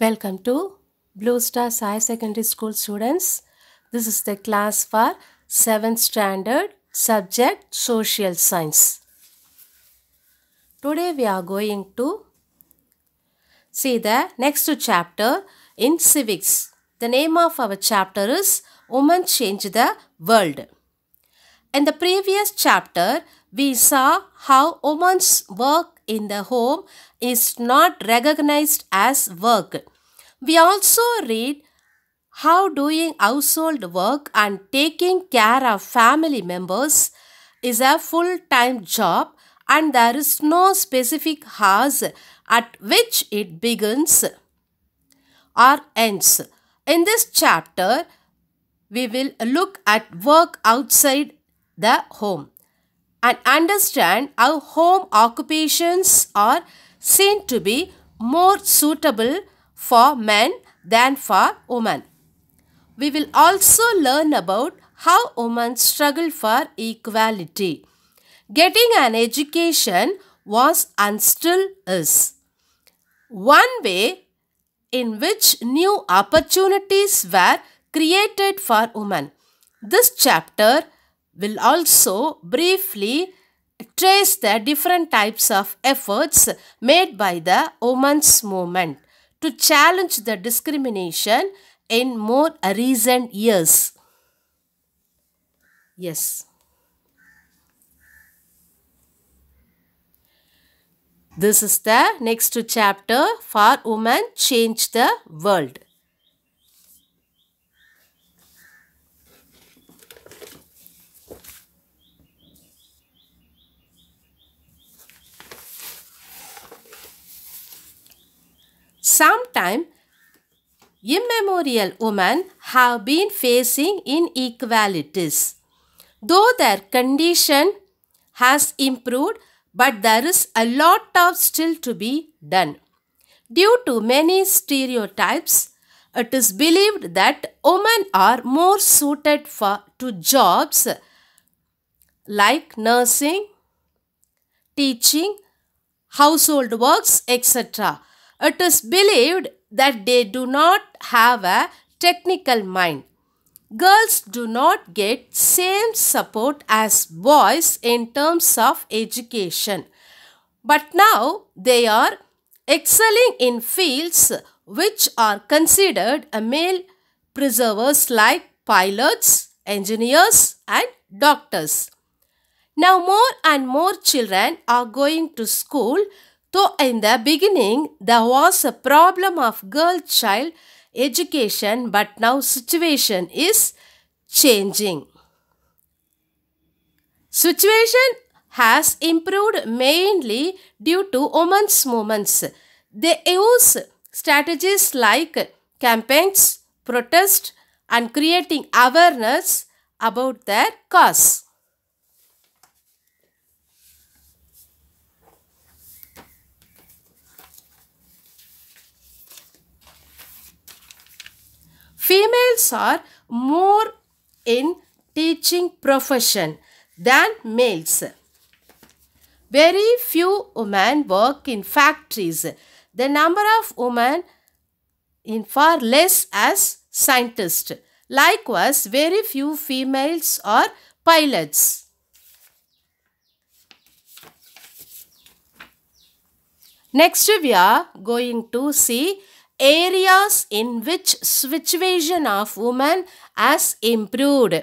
Welcome to Blue Star High Secondary School students. This is the class for 7th standard subject Social Science. Today we are going to see the next chapter in civics. The name of our chapter is Women Change the World. In the previous chapter, we saw how women's work in the home is not recognized as work. We also read how doing household work and taking care of family members is a full-time job and there is no specific hours at which it begins or ends. In this chapter, we will look at work outside the home and understand how home occupations are seen to be more suitable for men than for women. We will also learn about how women struggle for equality. Getting an education was and still is. One way in which new opportunities were created for women. This chapter will also briefly trace the different types of efforts made by the women's movement to challenge the discrimination in more recent years. Yes. This is the next chapter for Women Change the World. Sometimes immemorial women have been facing inequalities. Though their condition has improved, but there is a lot of still to be done. Due to many stereotypes, it is believed that women are more suited for to jobs like nursing, teaching, household works, etc. It is believed that they do not have a technical mind. Girls do not get same support as boys in terms of education. But now they are excelling in fields which are considered a male preservers like pilots, engineers and doctors. Now more and more children are going to school so in the beginning, there was a problem of girl child education but now situation is changing. Situation has improved mainly due to women's movements. They use strategies like campaigns, protest and creating awareness about their cause. Females are more in teaching profession than males. Very few women work in factories. The number of women in far less as scientists. Likewise, very few females are pilots. Next, we are going to see areas in which situation of woman has improved.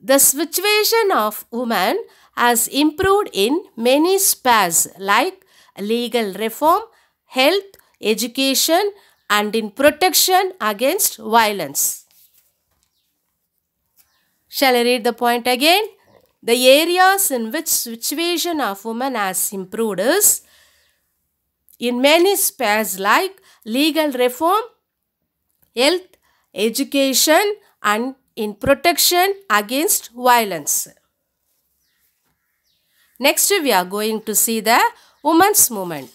The situation of woman has improved in many spheres like legal reform, health, education and in protection against violence. Shall I read the point again? The areas in which situation of woman has improved is in many spheres like legal reform, health, education and in protection against violence. Next we are going to see the women's movement.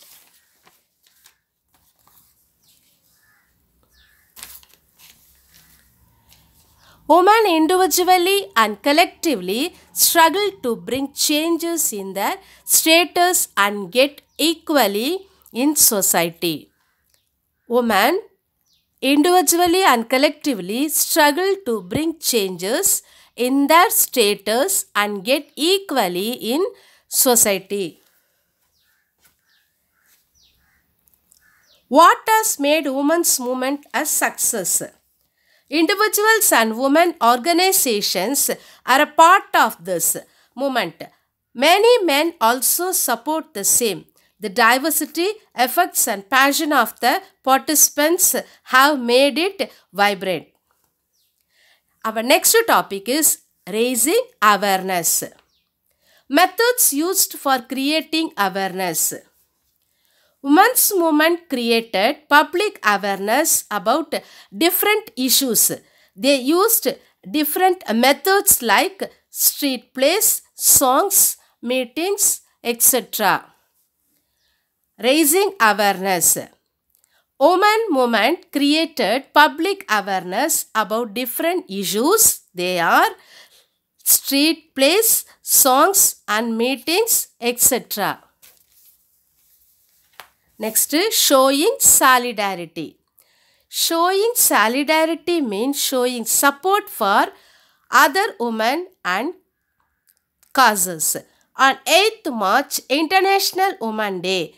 Women individually and collectively struggle to bring changes in their status and get equally in society women individually and collectively struggle to bring changes in their status and get equally in society. What has made women's movement a success? Individuals and women organizations are a part of this movement. Many men also support the same. The diversity, effects and passion of the participants have made it vibrant. Our next topic is raising awareness. Methods used for creating awareness. Women's movement created public awareness about different issues. They used different methods like street plays, songs, meetings, etc. Raising awareness. Omen movement created public awareness about different issues. They are street plays, songs and meetings, etc. Next, showing solidarity. Showing solidarity means showing support for other women and causes. On 8th March, International Woman Day,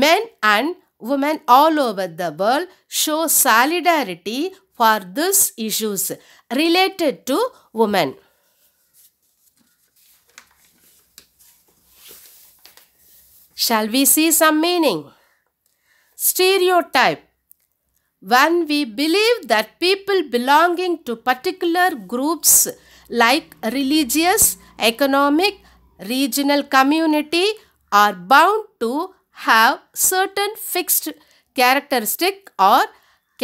Men and women all over the world show solidarity for these issues related to women. Shall we see some meaning? Stereotype. When we believe that people belonging to particular groups like religious, economic, regional community are bound to have certain fixed characteristic or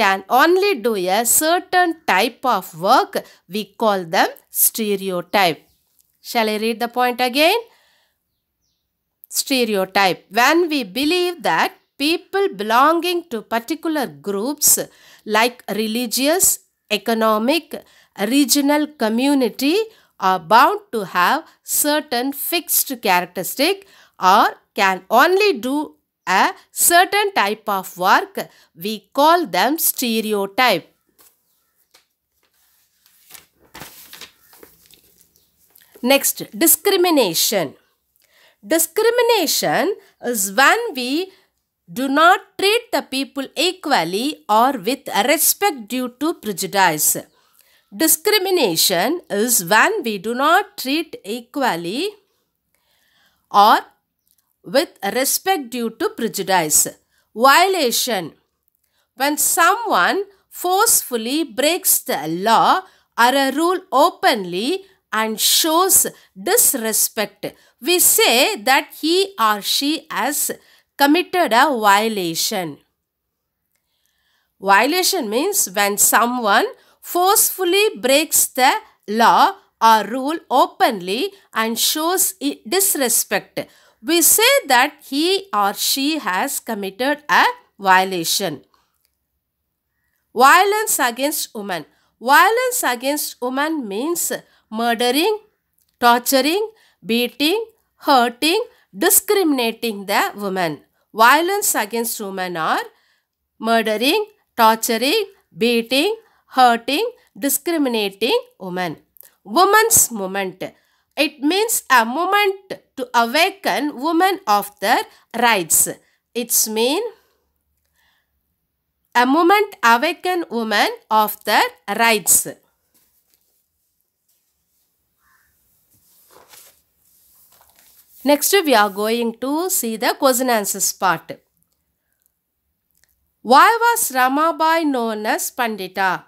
can only do a certain type of work, we call them stereotype. Shall I read the point again? Stereotype. When we believe that people belonging to particular groups like religious, economic, regional community are bound to have certain fixed characteristic or can only do a certain type of work. We call them stereotype. Next, discrimination. Discrimination is when we do not treat the people equally or with respect due to prejudice. Discrimination is when we do not treat equally or with respect due to prejudice. Violation When someone forcefully breaks the law or a rule openly and shows disrespect, we say that he or she has committed a violation. Violation means when someone forcefully breaks the law or rule openly and shows disrespect we say that he or she has committed a violation. Violence against women. Violence against women means murdering, torturing, beating, hurting, discriminating the woman. Violence against women are murdering, torturing, beating, hurting, discriminating women. Women's movement. It means a moment to awaken women of their rights. It's mean a moment awaken women of their rights. Next we are going to see the question answers part. Why was Ramabai known as Pandita?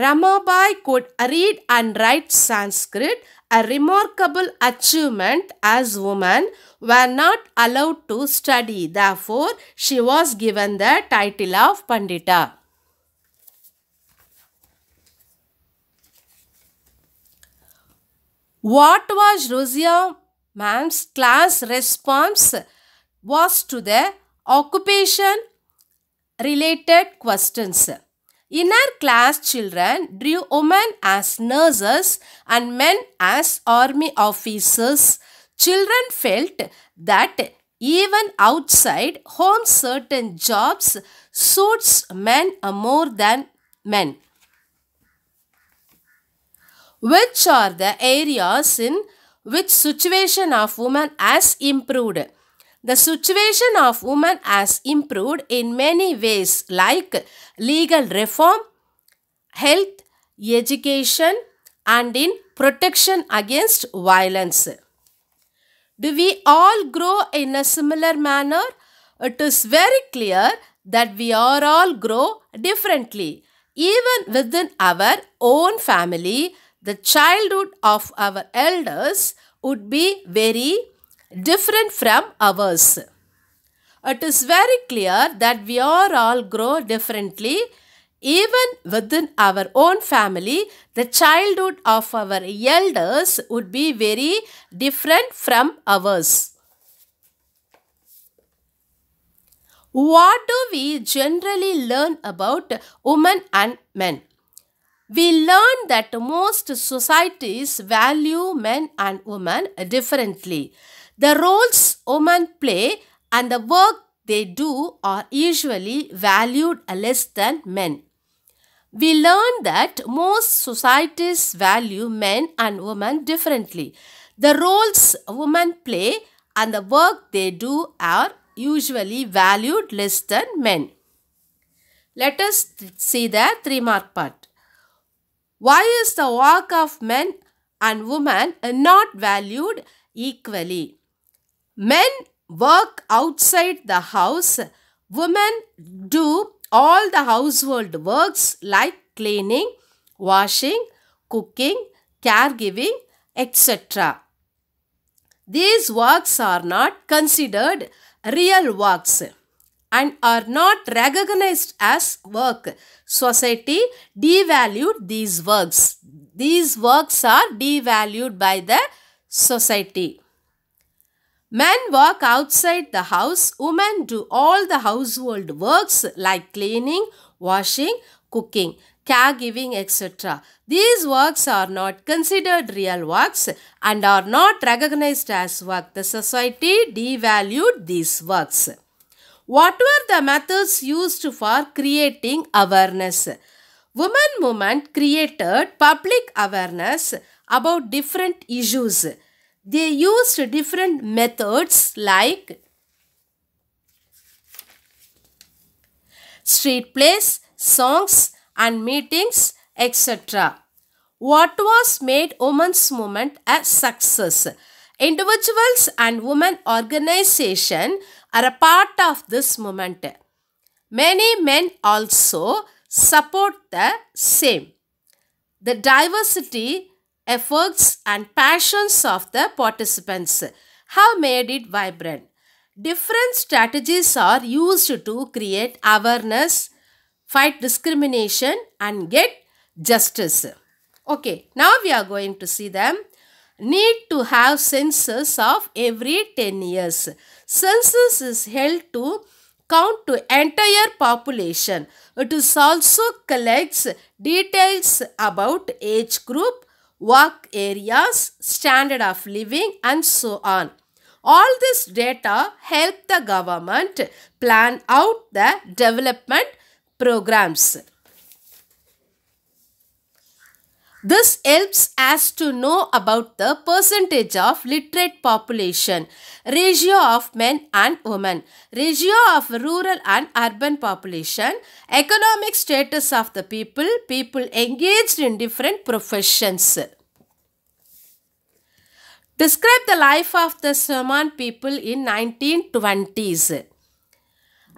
Ramabai could read and write Sanskrit, a remarkable achievement as women were not allowed to study. Therefore, she was given the title of Pandita. What was Rosia ma'am's class response was to the occupation related questions. Inner class children drew women as nurses and men as army officers. Children felt that even outside home certain jobs suits men more than men. Which are the areas in which situation of women has improved? The situation of women has improved in many ways like legal reform, health, education and in protection against violence. Do we all grow in a similar manner? It is very clear that we are all grow differently. Even within our own family, the childhood of our elders would be very different from ours. It is very clear that we are all grow differently. Even within our own family, the childhood of our elders would be very different from ours. What do we generally learn about women and men? we learn that most societies value men and women differently. The roles women play and the work they do are usually valued less than men. We learn that most societies value men and women differently. The roles women play and the work they do are usually valued less than men. Let us see the three mark part. Why is the work of men and women not valued equally? Men work outside the house. Women do all the household works like cleaning, washing, cooking, caregiving, etc. These works are not considered real works and are not recognized as work. Society devalued these works. These works are devalued by the society. Men work outside the house, women do all the household works like cleaning, washing, cooking, caregiving, etc. These works are not considered real works and are not recognized as work. The society devalued these works. What were the methods used for creating awareness? Women Movement created public awareness about different issues. They used different methods like street plays, songs and meetings, etc. What was made women's movement a success? Individuals and women organization are a part of this movement. Many men also support the same. The diversity, efforts and passions of the participants have made it vibrant. Different strategies are used to create awareness, fight discrimination and get justice. Okay, now we are going to see them. Need to have census of every 10 years. Census is held to count to entire population. It is also collects details about age group, work areas, standard of living and so on. All this data help the government plan out the development programs. This helps us to know about the percentage of literate population, ratio of men and women, ratio of rural and urban population, economic status of the people, people engaged in different professions. Describe the life of the Saman people in 1920s.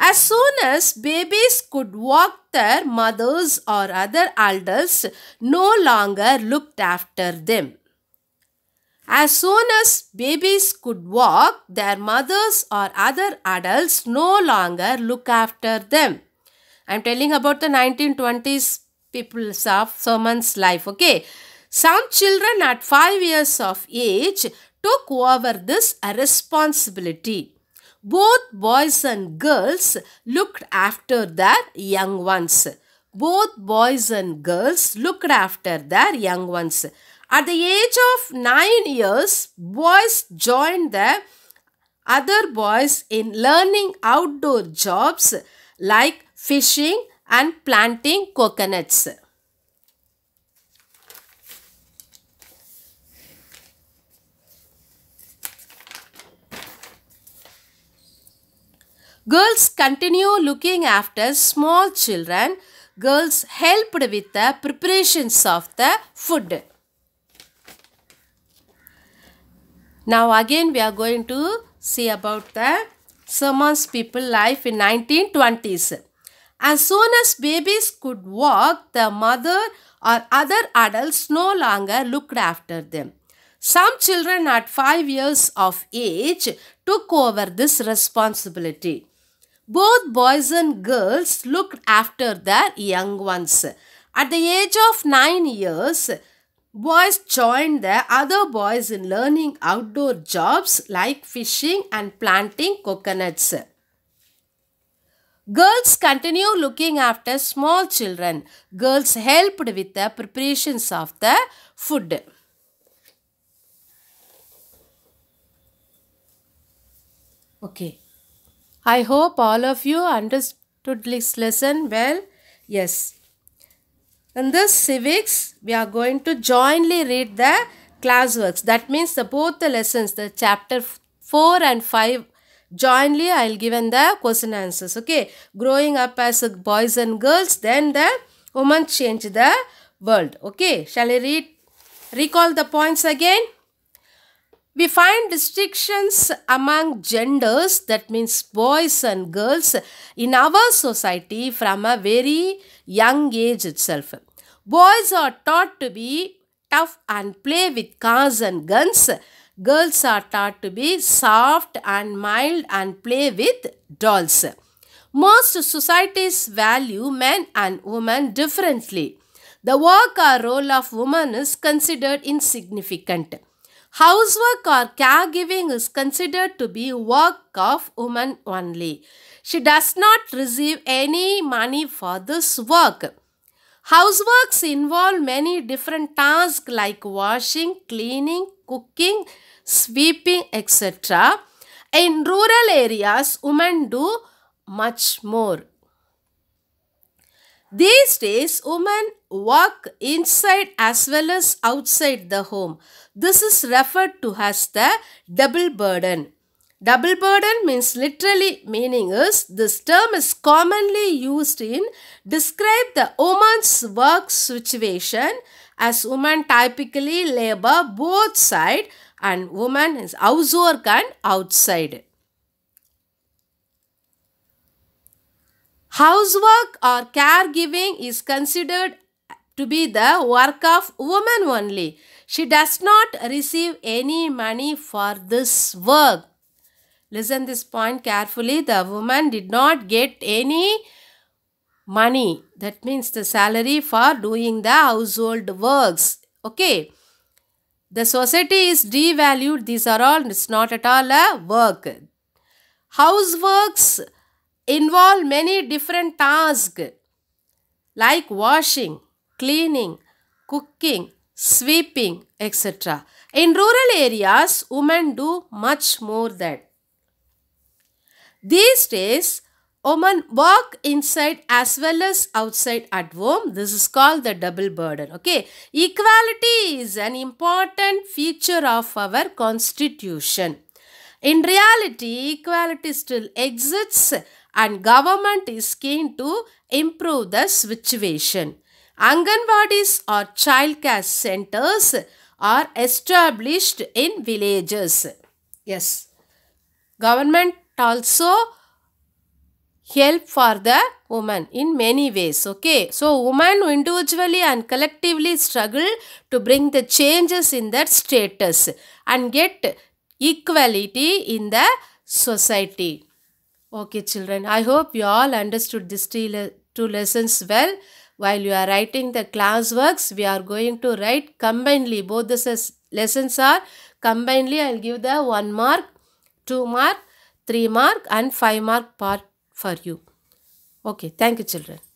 As soon as babies could walk, their mothers or other adults no longer looked after them. As soon as babies could walk, their mothers or other adults no longer look after them. I am telling about the 1920s people's of someone's life, okay? Some children at 5 years of age took over this responsibility. Both boys and girls looked after their young ones. Both boys and girls looked after their young ones. At the age of 9 years, boys joined the other boys in learning outdoor jobs like fishing and planting coconuts. Girls continue looking after small children. Girls helped with the preparations of the food. Now again we are going to see about the Sermon's people life in 1920s. As soon as babies could walk, the mother or other adults no longer looked after them. Some children at 5 years of age took over this responsibility. Both boys and girls looked after their young ones. At the age of 9 years, boys joined the other boys in learning outdoor jobs like fishing and planting coconuts. Girls continue looking after small children. Girls helped with the preparations of the food. Okay. I hope all of you understood this lesson well. Yes. In this civics, we are going to jointly read the classworks. That means the, both the lessons, the chapter 4 and 5 jointly I'll given the question answers. Okay. Growing up as boys and girls, then the women change the world. Okay. Shall I read? Recall the points again. We find distinctions among genders, that means boys and girls, in our society from a very young age itself. Boys are taught to be tough and play with cars and guns. Girls are taught to be soft and mild and play with dolls. Most societies value men and women differently. The work or role of woman is considered insignificant. Housework or caregiving is considered to be work of woman only. She does not receive any money for this work. Houseworks involve many different tasks like washing, cleaning, cooking, sweeping, etc. In rural areas, women do much more. These days, women work inside as well as outside the home. This is referred to as the double burden. Double burden means literally meaning is this term is commonly used in describe the woman's work situation as woman typically labor both side and woman is housework and outside. Housework or caregiving is considered to be the work of woman only. She does not receive any money for this work. Listen this point carefully. The woman did not get any money. That means the salary for doing the household works. Okay. The society is devalued. These are all, it's not at all a work. Houseworks involve many different tasks like washing, cleaning, cooking, sweeping, etc. In rural areas, women do much more that. These days, women work inside as well as outside at home. This is called the double burden. Okay. Equality is an important feature of our constitution. In reality, equality still exists and government is keen to improve the situation. Anganwadis or child care centers are established in villages. Yes. Government also help for the woman in many ways. Okay. So, women individually and collectively struggle to bring the changes in their status and get equality in the society. Okay, children. I hope you all understood these two lessons well. While you are writing the class works, we are going to write combinedly. Both the lessons are combinedly. I will give the 1 mark, 2 mark, 3 mark and 5 mark part for you. Okay, thank you children.